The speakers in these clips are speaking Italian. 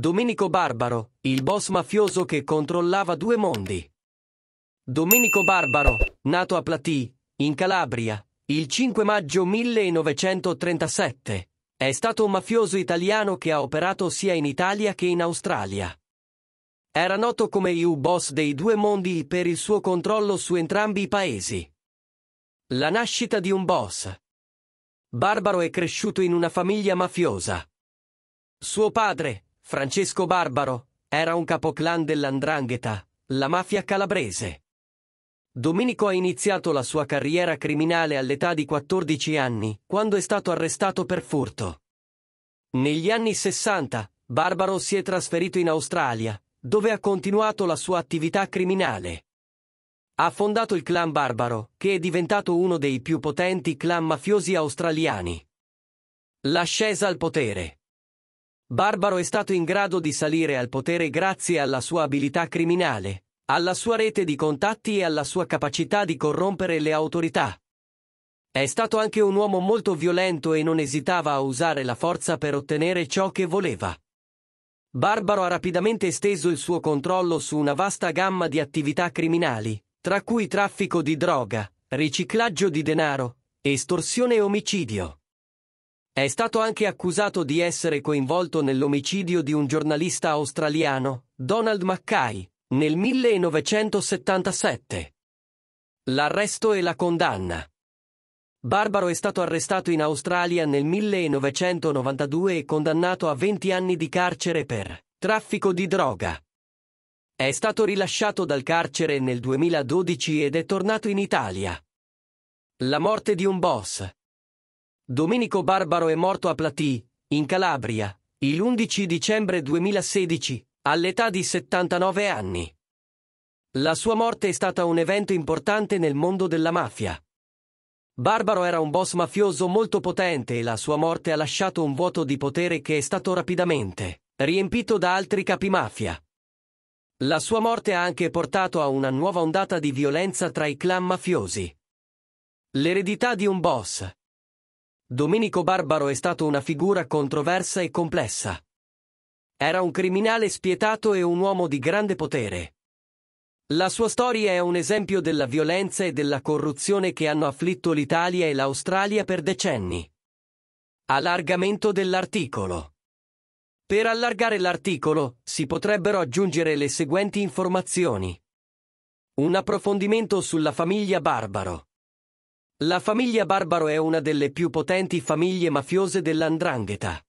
Domenico Barbaro, il boss mafioso che controllava due mondi. Domenico Barbaro, nato a Platì, in Calabria, il 5 maggio 1937, è stato un mafioso italiano che ha operato sia in Italia che in Australia. Era noto come U-Boss dei due mondi per il suo controllo su entrambi i paesi. La nascita di un boss. Barbaro è cresciuto in una famiglia mafiosa. Suo padre, Francesco Barbaro era un capoclan dell'Andrangheta, la mafia calabrese. Domenico ha iniziato la sua carriera criminale all'età di 14 anni, quando è stato arrestato per furto. Negli anni 60, Barbaro si è trasferito in Australia, dove ha continuato la sua attività criminale. Ha fondato il clan Barbaro, che è diventato uno dei più potenti clan mafiosi australiani. L'ascesa al potere Barbaro è stato in grado di salire al potere grazie alla sua abilità criminale, alla sua rete di contatti e alla sua capacità di corrompere le autorità. È stato anche un uomo molto violento e non esitava a usare la forza per ottenere ciò che voleva. Barbaro ha rapidamente esteso il suo controllo su una vasta gamma di attività criminali, tra cui traffico di droga, riciclaggio di denaro, estorsione e omicidio. È stato anche accusato di essere coinvolto nell'omicidio di un giornalista australiano, Donald Mackay, nel 1977. L'arresto e la condanna. Barbaro è stato arrestato in Australia nel 1992 e condannato a 20 anni di carcere per traffico di droga. È stato rilasciato dal carcere nel 2012 ed è tornato in Italia. La morte di un boss. Domenico Barbaro è morto a Platì, in Calabria, il 11 dicembre 2016, all'età di 79 anni. La sua morte è stata un evento importante nel mondo della mafia. Barbaro era un boss mafioso molto potente e la sua morte ha lasciato un vuoto di potere che è stato rapidamente riempito da altri capi mafia. La sua morte ha anche portato a una nuova ondata di violenza tra i clan mafiosi. L'eredità di un boss, Domenico Barbaro è stato una figura controversa e complessa. Era un criminale spietato e un uomo di grande potere. La sua storia è un esempio della violenza e della corruzione che hanno afflitto l'Italia e l'Australia per decenni. Allargamento dell'articolo. Per allargare l'articolo si potrebbero aggiungere le seguenti informazioni. Un approfondimento sulla famiglia Barbaro. La famiglia Barbaro è una delle più potenti famiglie mafiose dell'Andrangheta.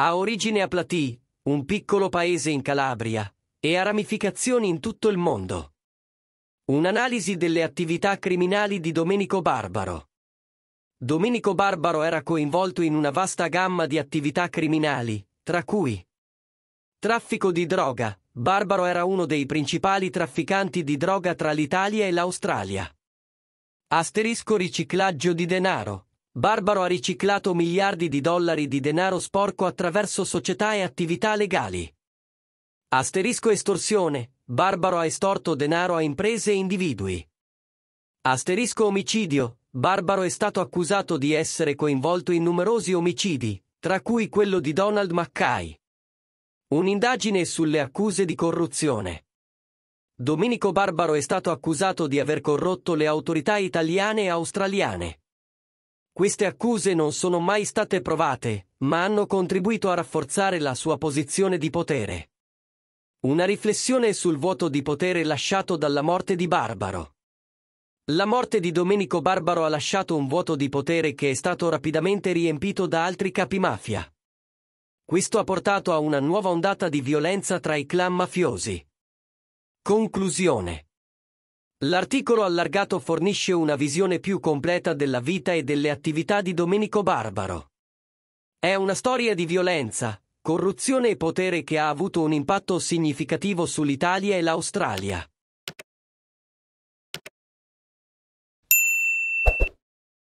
Ha origine a Platì, un piccolo paese in Calabria, e ha ramificazioni in tutto il mondo. Un'analisi delle attività criminali di Domenico Barbaro. Domenico Barbaro era coinvolto in una vasta gamma di attività criminali, tra cui traffico di droga. Barbaro era uno dei principali trafficanti di droga tra l'Italia e l'Australia. Asterisco riciclaggio di denaro. Barbaro ha riciclato miliardi di dollari di denaro sporco attraverso società e attività legali. Asterisco estorsione. Barbaro ha estorto denaro a imprese e individui. Asterisco omicidio. Barbaro è stato accusato di essere coinvolto in numerosi omicidi, tra cui quello di Donald Mackay. Un'indagine sulle accuse di corruzione. Domenico Barbaro è stato accusato di aver corrotto le autorità italiane e australiane. Queste accuse non sono mai state provate, ma hanno contribuito a rafforzare la sua posizione di potere. Una riflessione sul vuoto di potere lasciato dalla morte di Barbaro. La morte di Domenico Barbaro ha lasciato un vuoto di potere che è stato rapidamente riempito da altri capi mafia. Questo ha portato a una nuova ondata di violenza tra i clan mafiosi. Conclusione. L'articolo allargato fornisce una visione più completa della vita e delle attività di Domenico Barbaro. È una storia di violenza, corruzione e potere che ha avuto un impatto significativo sull'Italia e l'Australia.